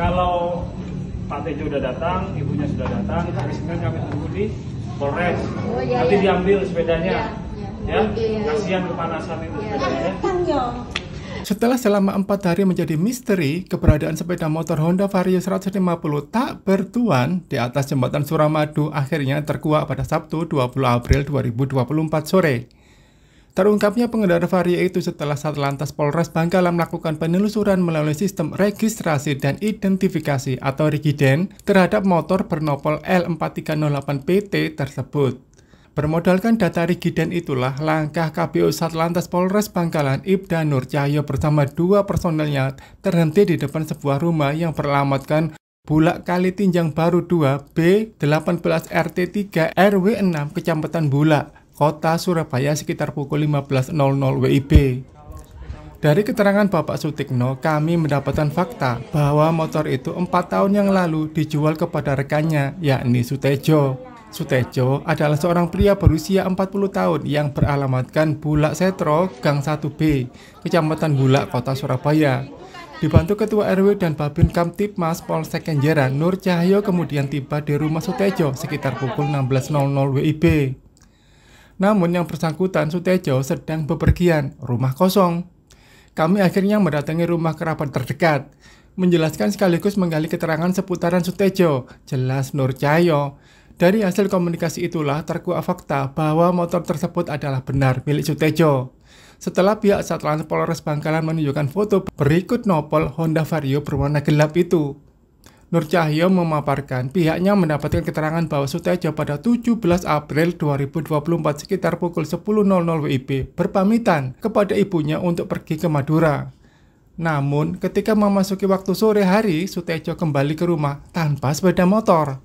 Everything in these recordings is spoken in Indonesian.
Kalau Pak Tejo sudah datang, ibunya sudah datang, hari Senin kami tunggu di Polres. Oh, iya, Nanti iya. diambil sepedanya. Iya, iya. Ya, iya, iya. kasihan kepanasan itu iya. sepedanya. Iya. Setelah selama empat hari menjadi misteri, keberadaan sepeda motor Honda Vario 150 tak bertuan di atas jembatan Suramadu akhirnya terkuak pada Sabtu 20 April 2024 sore. Terungkapnya pengendara varia itu setelah Satlantas Polres Bangkalan melakukan penelusuran melalui sistem registrasi dan identifikasi atau RIGIDEN terhadap motor bernopol L4308PT tersebut. Bermodalkan data RIGIDEN itulah langkah KBO Satlantas Polres Bangkalan Ibda Nur Cahyo bersama dua personelnya terhenti di depan sebuah rumah yang beralamatkan Bulak Kali Tinjang Baru 2 B18 RT 3 RW 6 Kecamatan Bulak kota Surabaya sekitar pukul 15.00 WIB. Dari keterangan Bapak Sutikno, kami mendapatkan fakta bahwa motor itu empat tahun yang lalu dijual kepada rekannya, yakni Sutejo. Sutejo adalah seorang pria berusia 40 tahun yang beralamatkan Bulak Setro, Gang 1B, Kecamatan Bulak, Kota Surabaya. Dibantu Ketua RW dan Babin Kamtipmas Polsek Kenjeran, Nur Cahyo kemudian tiba di rumah Sutejo sekitar pukul 16.00 WIB. Namun yang bersangkutan Sutejo sedang bepergian, rumah kosong. Kami akhirnya mendatangi rumah kerabat terdekat, menjelaskan sekaligus menggali keterangan seputaran Sutejo, jelas Nur Cahyo. Dari hasil komunikasi itulah terkuat fakta bahwa motor tersebut adalah benar milik Sutejo. Setelah pihak Satlantas Polres Bangkalan menunjukkan foto berikut nopol Honda Vario berwarna gelap itu, Nur Cahyo memaparkan pihaknya mendapatkan keterangan bahwa Sutejo pada 17 April 2024 sekitar pukul 10.00 WIB berpamitan kepada ibunya untuk pergi ke Madura. Namun, ketika memasuki waktu sore hari, Sutejo kembali ke rumah tanpa sepeda motor.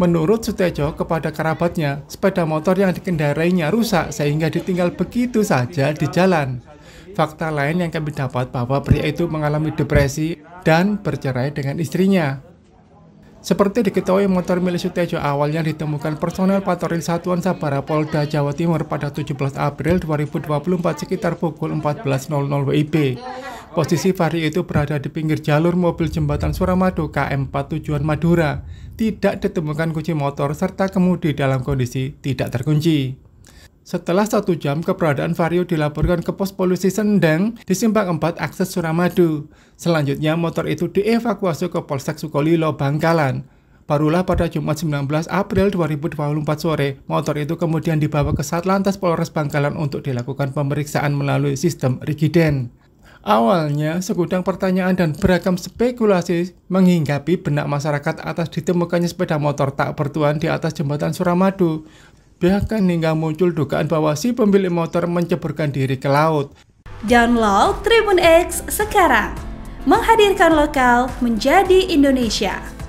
Menurut Sutejo kepada kerabatnya, sepeda motor yang dikendarainya rusak sehingga ditinggal begitu saja di jalan. Fakta lain yang kami dapat bahwa pria itu mengalami depresi dan bercerai dengan istrinya. Seperti diketahui, motor milik Sutejo awalnya ditemukan personel patroli Satuan Sabara Polda Jawa Timur pada 17 April 2024 sekitar pukul 14.00 WIB. Posisi Fahri itu berada di pinggir jalur mobil jembatan Suramadu KM 4 tujuan Madura. Tidak ditemukan kunci motor serta kemudi dalam kondisi tidak terkunci. Setelah satu jam, keberadaan Vario dilaporkan ke pos polisi Sendang di simpang 4 akses Suramadu. Selanjutnya, motor itu dievakuasi ke Polsek Sukolilo, Bangkalan. Barulah pada Jumat 19 April 2024 sore, motor itu kemudian dibawa ke Satlantas Polres Bangkalan untuk dilakukan pemeriksaan melalui sistem rigiden. Awalnya, segudang pertanyaan dan beragam spekulasi menghinggapi benak masyarakat atas ditemukannya sepeda motor tak bertuan di atas jembatan Suramadu bahkan hingga muncul dugaan bahwa si pemilik motor menceburkan diri ke laut. Download Tribun X sekarang, menghadirkan lokal menjadi Indonesia.